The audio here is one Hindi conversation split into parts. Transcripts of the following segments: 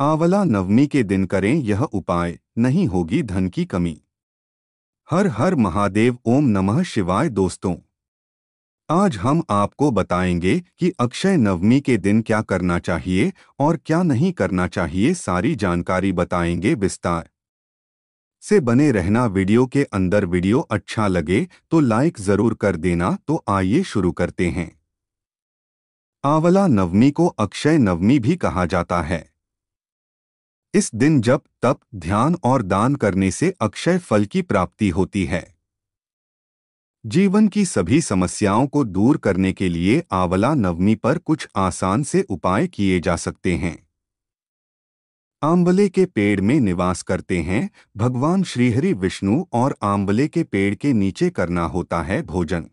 आंवला नवमी के दिन करें यह उपाय नहीं होगी धन की कमी हर हर महादेव ओम नमः शिवाय दोस्तों आज हम आपको बताएंगे कि अक्षय नवमी के दिन क्या करना चाहिए और क्या नहीं करना चाहिए सारी जानकारी बताएंगे विस्तार से बने रहना वीडियो के अंदर वीडियो अच्छा लगे तो लाइक जरूर कर देना तो आइए शुरू करते हैं आंवला नवमी को अक्षय नवमी भी कहा जाता है इस दिन जब तप ध्यान और दान करने से अक्षय फल की प्राप्ति होती है जीवन की सभी समस्याओं को दूर करने के लिए आंवला नवमी पर कुछ आसान से उपाय किए जा सकते हैं आंवले के पेड़ में निवास करते हैं भगवान श्रीहरि विष्णु और आंवले के पेड़ के नीचे करना होता है भोजन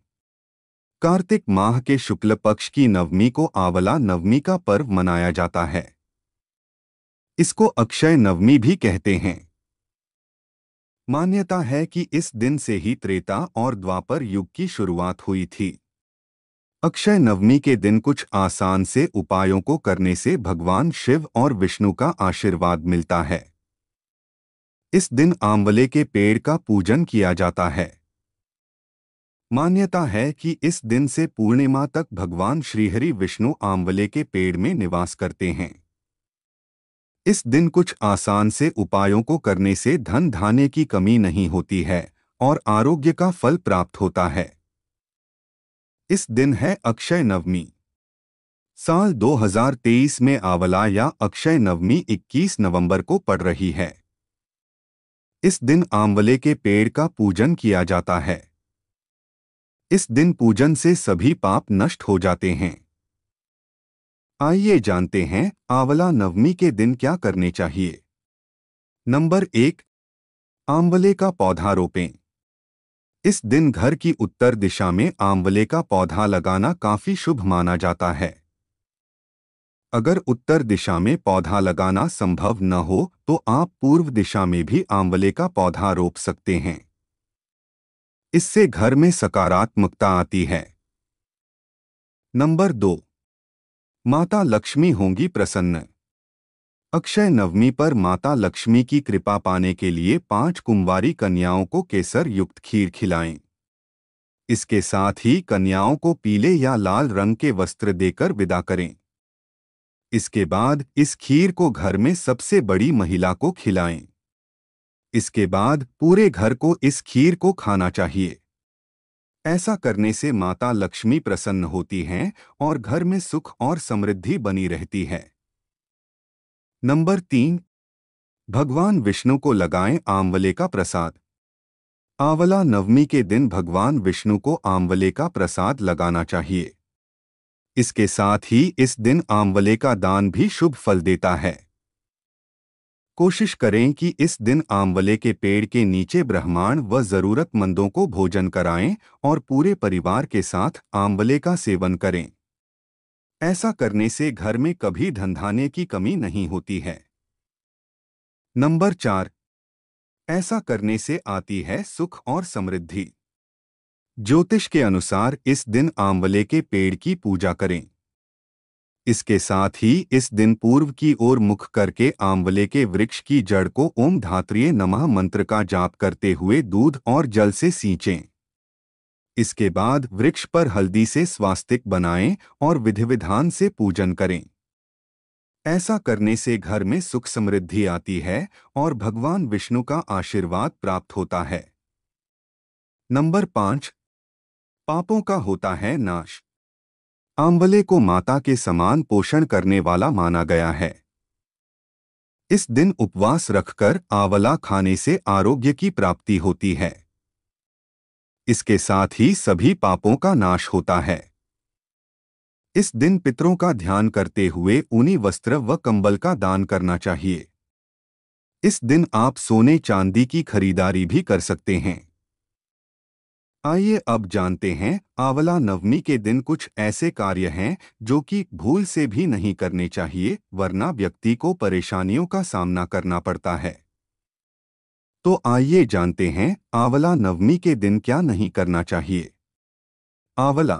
कार्तिक माह के शुक्ल पक्ष की नवमी को आंवला नवमी का पर्व मनाया जाता है इसको अक्षय नवमी भी कहते हैं मान्यता है कि इस दिन से ही त्रेता और द्वापर युग की शुरुआत हुई थी अक्षय नवमी के दिन कुछ आसान से उपायों को करने से भगवान शिव और विष्णु का आशीर्वाद मिलता है इस दिन आंवले के पेड़ का पूजन किया जाता है मान्यता है कि इस दिन से पूर्णिमा तक भगवान श्रीहरि विष्णु आंवले के पेड़ में निवास करते हैं इस दिन कुछ आसान से उपायों को करने से धन धाने की कमी नहीं होती है और आरोग्य का फल प्राप्त होता है इस दिन है अक्षय नवमी साल 2023 में आंवला या अक्षय नवमी 21 नवंबर को पड़ रही है इस दिन आंवले के पेड़ का पूजन किया जाता है इस दिन पूजन से सभी पाप नष्ट हो जाते हैं आइए जानते हैं आंवला नवमी के दिन क्या करने चाहिए नंबर एक आंवले का पौधा रोपें इस दिन घर की उत्तर दिशा में आंवले का पौधा लगाना काफी शुभ माना जाता है अगर उत्तर दिशा में पौधा लगाना संभव न हो तो आप पूर्व दिशा में भी आंवले का पौधा रोप सकते हैं इससे घर में सकारात्मकता आती है नंबर दो माता लक्ष्मी होंगी प्रसन्न अक्षय नवमी पर माता लक्ष्मी की कृपा पाने के लिए पांच कुंवारी कन्याओं को केसर युक्त खीर खिलाएं इसके साथ ही कन्याओं को पीले या लाल रंग के वस्त्र देकर विदा करें इसके बाद इस खीर को घर में सबसे बड़ी महिला को खिलाएं इसके बाद पूरे घर को इस खीर को खाना चाहिए ऐसा करने से माता लक्ष्मी प्रसन्न होती हैं और घर में सुख और समृद्धि बनी रहती है नंबर तीन भगवान विष्णु को लगाएं आंवले का प्रसाद आंवला नवमी के दिन भगवान विष्णु को आंवले का प्रसाद लगाना चाहिए इसके साथ ही इस दिन आंवले का दान भी शुभ फल देता है कोशिश करें कि इस दिन आंवले के पेड़ के नीचे ब्रह्मांड व ज़रूरतमंदों को भोजन कराएं और पूरे परिवार के साथ आंवले का सेवन करें ऐसा करने से घर में कभी धंधाने की कमी नहीं होती है नंबर चार ऐसा करने से आती है सुख और समृद्धि ज्योतिष के अनुसार इस दिन आंवले के पेड़ की पूजा करें इसके साथ ही इस दिन पूर्व की ओर मुख करके आंवले के वृक्ष की जड़ को ओम धात्रीय नमः मंत्र का जाप करते हुए दूध और जल से सींचें इसके बाद वृक्ष पर हल्दी से स्वास्तिक बनाएं और विधि विधान से पूजन करें ऐसा करने से घर में सुख समृद्धि आती है और भगवान विष्णु का आशीर्वाद प्राप्त होता है नंबर पांच पापों का होता है नाश आंवले को माता के समान पोषण करने वाला माना गया है इस दिन उपवास रखकर आंवला खाने से आरोग्य की प्राप्ति होती है इसके साथ ही सभी पापों का नाश होता है इस दिन पितरों का ध्यान करते हुए ऊनी वस्त्र व कंबल का दान करना चाहिए इस दिन आप सोने चांदी की खरीदारी भी कर सकते हैं आइए अब जानते हैं आंवला नवमी के दिन कुछ ऐसे कार्य हैं जो कि भूल से भी नहीं करने चाहिए वरना व्यक्ति को परेशानियों का सामना करना पड़ता है तो आइए जानते हैं आंवला नवमी के दिन क्या नहीं करना चाहिए आंवला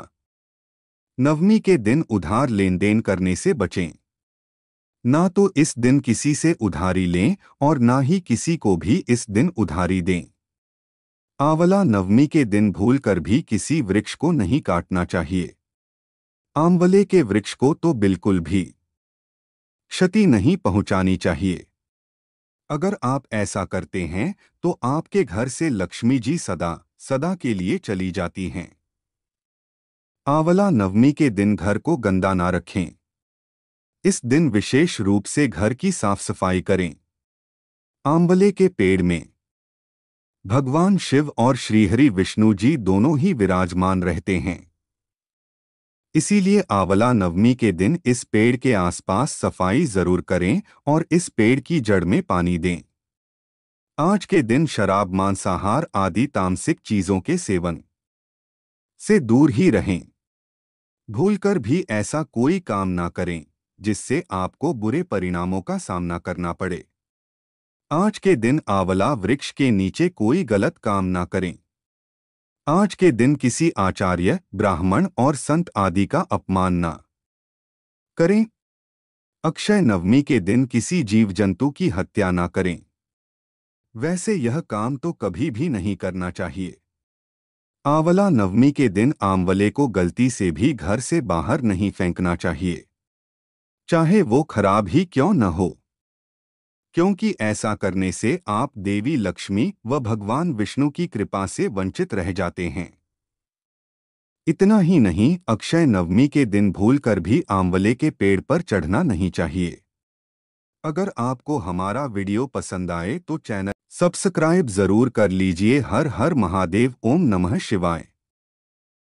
नवमी के दिन उधार लेन देन करने से बचें ना तो इस दिन किसी से उधारी लें और ना ही किसी को भी इस दिन उधारी दें आंवला नवमी के दिन भूल कर भी किसी वृक्ष को नहीं काटना चाहिए आंवले के वृक्ष को तो बिल्कुल भी क्षति नहीं पहुंचानी चाहिए अगर आप ऐसा करते हैं तो आपके घर से लक्ष्मी जी सदा सदा के लिए चली जाती हैं आंवला नवमी के दिन घर को गंदा ना रखें इस दिन विशेष रूप से घर की साफ सफाई करें आंवले के पेड़ में भगवान शिव और श्रीहरि विष्णु जी दोनों ही विराजमान रहते हैं इसीलिए आंवला नवमी के दिन इस पेड़ के आसपास सफाई जरूर करें और इस पेड़ की जड़ में पानी दें आज के दिन शराब मांसाहार आदि तामसिक चीजों के सेवन से दूर ही रहें भूलकर भी ऐसा कोई काम ना करें जिससे आपको बुरे परिणामों का सामना करना पड़े आज के दिन आंवला वृक्ष के नीचे कोई गलत काम ना करें आज के दिन किसी आचार्य ब्राह्मण और संत आदि का अपमान ना करें अक्षय नवमी के दिन किसी जीव जंतु की हत्या ना करें वैसे यह काम तो कभी भी नहीं करना चाहिए आंवला नवमी के दिन आंवले को गलती से भी घर से बाहर नहीं फेंकना चाहिए चाहे वो खराब ही क्यों न हो क्योंकि ऐसा करने से आप देवी लक्ष्मी व भगवान विष्णु की कृपा से वंचित रह जाते हैं इतना ही नहीं अक्षय नवमी के दिन भूलकर भी आंवले के पेड़ पर चढ़ना नहीं चाहिए अगर आपको हमारा वीडियो पसंद आए तो चैनल सब्सक्राइब जरूर कर लीजिए हर हर महादेव ओम नमः शिवाय